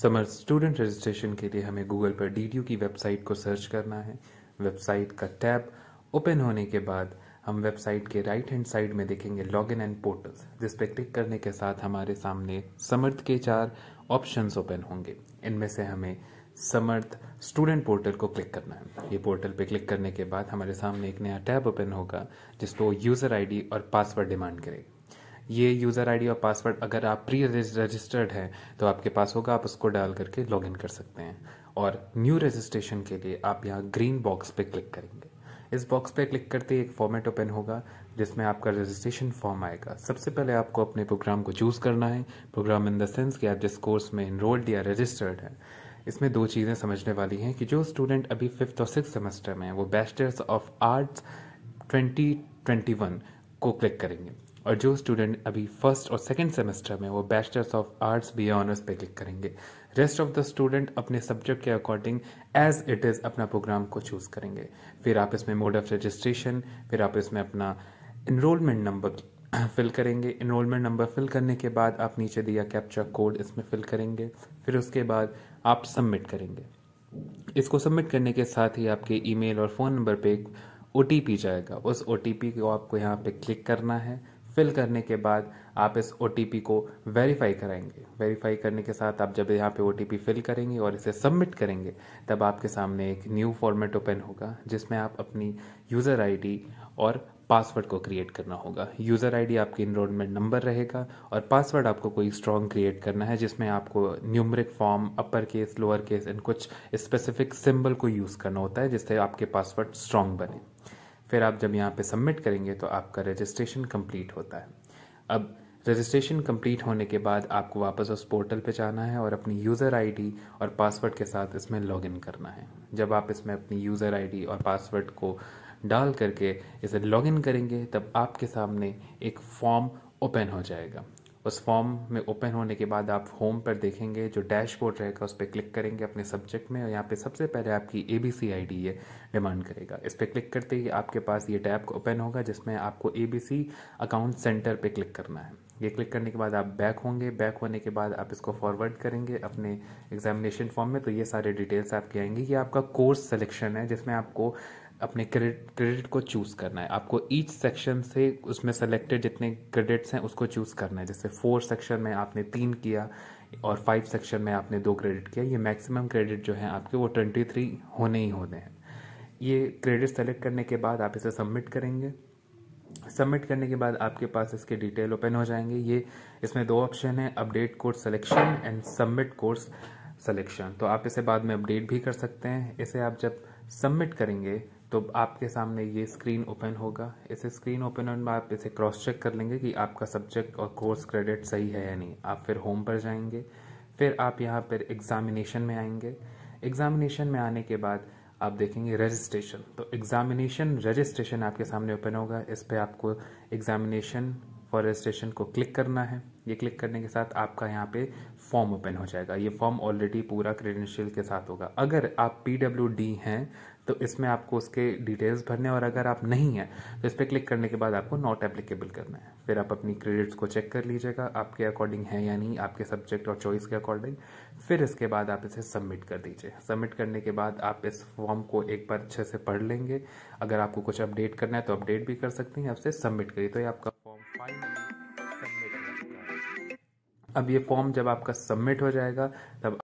summer student registration के लिए हमें गूगल पर डी की वेबसाइट को सर्च करना है वेबसाइट का टैब ओपन होने के बाद हम वेबसाइट के राइट हैंड साइड में देखेंगे लॉगिन एंड पोर्टल्स जिस पर क्लिक करने के साथ हमारे सामने समर्थ के चार ऑप्शंस ओपन होंगे इनमें से हमें समर्थ स्टूडेंट पोर्टल को क्लिक करना है ये पोर्टल पे क्लिक करने के बाद हमारे सामने एक नया टैब ओपन होगा जिसको यूज़र आईडी और पासवर्ड डिमांड करेगा ये यूज़र आईडी और पासवर्ड अगर आप प्री रजिस्टर्ड हैं तो आपके पास होगा आप उसको डाल करके लॉगिन कर सकते हैं और न्यू रजिस्ट्रेशन के लिए आप यहाँ ग्रीन बॉक्स पे क्लिक करेंगे इस बॉक्स पे क्लिक करते ही एक फॉर्मेट ओपन होगा जिसमें आपका रजिस्ट्रेशन फॉर्म आएगा सबसे पहले आपको अपने प्रोग्राम को चूज़ करना है प्रोग्राम इन द सेंस कि आप जिस कोर्स में इनरोल्ड या रजिस्टर्ड हैं इसमें दो चीज़ें समझने वाली हैं कि जो स्टूडेंट अभी फिफ्थ और सिक्स सेमेस्टर में है वो बैचलर्स ऑफ आर्ट्स वन को क्लिक करेंगे और जो स्टूडेंट अभी फर्स्ट और सेकेंड सेमेस्टर में वो bachelors of arts B honours पे क्लिक करेंगे रेस्ट ऑफ द स्टूडेंट अपने सब्जेक्ट के अकॉर्डिंग एज इट इज़ अपना प्रोग्राम को चूज़ करेंगे फिर आप इसमें मोड ऑफ रजिस्ट्रेशन फिर आप इसमें अपना इनरोलमेंट नंबर फिल करेंगे इनरोलमेंट नंबर फिल करने के बाद आप नीचे दिया कैप्चा कोड इसमें फिल करेंगे फिर उसके बाद आप सबमिट करेंगे इसको सबमिट करने के साथ ही आपके ईमेल और फ़ोन नंबर पे एक ओ जाएगा उस ओ को आपको यहाँ पे क्लिक करना है फिल करने के बाद आप इस ओ को वेरीफाई कराएंगे वेरीफाई करने के साथ आप जब यहाँ पे ओ फिल करेंगे और इसे सबमिट करेंगे तब आपके सामने एक न्यू फॉर्मेट ओपन होगा जिसमें आप अपनी यूज़र आईडी और पासवर्ड को क्रिएट करना होगा यूज़र आईडी आपकी इनरोलमेंट नंबर रहेगा और पासवर्ड आपको कोई स्ट्रॉन्ग क्रिएट करना है जिसमें आपको numeric form upper case lower case and कुछ स्पेसिफिक सिंबल को यूज़ करना होता है जिससे आपके पासवर्ड स्ट्रॉन्ग बने फिर आप जब यहाँ पे सबमिट करेंगे तो आपका रजिस्ट्रेशन कंप्लीट होता है अब रजिस्ट्रेशन कंप्लीट होने के बाद आपको वापस उस पोर्टल पे जाना है और अपनी यूज़र आईडी और पासवर्ड के साथ इसमें लॉगिन करना है जब आप इसमें अपनी यूज़र आईडी और पासवर्ड को डाल करके इसे लॉगिन करेंगे तब आपके सामने एक फॉर्म ओपन हो जाएगा उस फॉर्म में ओपन होने के बाद आप होम पर देखेंगे जो डैशबोर्ड रहेगा उस पर क्लिक करेंगे अपने सब्जेक्ट में और यहाँ पे सबसे पहले आपकी A B C I D ये डिमांड करेगा इस पर क्लिक करते ही आपके पास ये टैब ओपन होगा जिसमें आपको A B C account centre पे क्लिक करना है ये क्लिक करने के बाद आप बैक होंगे बैक होने के बाद आप इसको फॉरवर्ड करेंगे अपने एग्जामिनेशन फॉर्म में तो ये सारे डिटेल्स आपके आएंगी ये आपका कोर्स सिलेक्शन है जिसमें आपको अपने क्रेडिट क्रेडिट को चूज़ करना है आपको ईच सेक्शन से उसमें सेलेक्टेड जितने क्रेडिट्स हैं उसको चूज़ करना है जैसे फोर सेक्शन में आपने तीन किया और फाइव सेक्शन में आपने दो क्रेडिट किया ये मैक्सिमम क्रेडिट जो है आपके वो ट्वेंटी थ्री होने ही होने हैं ये क्रेडिट सेलेक्ट करने के बाद आप इसे सबमिट करेंगे सबमिट करने के बाद आपके पास इसके डिटेल ओपन हो जाएंगे ये इसमें दो ऑप्शन है update course selection and submit course selection तो आप इसे बाद में अपडेट भी कर सकते हैं इसे आप जब सबमिट करेंगे तो आपके सामने ये स्क्रीन ओपन होगा इस स्क्रीन ओपन में आप इसे क्रॉस चेक कर लेंगे कि आपका सब्जेक्ट और कोर्स क्रेडिट सही है या नहीं आप फिर होम पर जाएंगे फिर आप यहाँ पर एग्ज़ामिनेशन में आएंगे एग्ज़ामिनेशन में आने के बाद आप देखेंगे रजिस्ट्रेशन तो एग्ज़ामिनेशन रजिस्ट्रेशन आपके सामने ओपन होगा इस पर आपको एग्ज़ामिनेशन फॉर रजिस्ट्रेशन को क्लिक करना है ये क्लिक करने के साथ आपका यहाँ पे फॉर्म ओपन हो जाएगा ये फॉर्म ऑलरेडी पूरा क्रेडेंशियल के साथ होगा अगर आप पी हैं तो इसमें आपको उसके डिटेल्स भरने और अगर आप नहीं हैं तो इस पर क्लिक करने के बाद आपको नॉट एप्लीकेबल करना है फिर आप अपनी क्रेडिट्स को चेक कर लीजिएगा आपके अकॉर्डिंग है या नहीं आपके सब्जेक्ट और चॉइस के अकॉर्डिंग फिर इसके बाद आप इसे सबमिट कर दीजिए सबमिट करने के बाद आप इस फॉर्म को एक बार अच्छे से पढ़ लेंगे अगर आपको कुछ अपडेट करना है तो अपडेट भी कर सकते हैं आपसे सबमिट करिए तो ये आपका अब ये फॉर्म जब आपका सबमिट हो जाएगा तब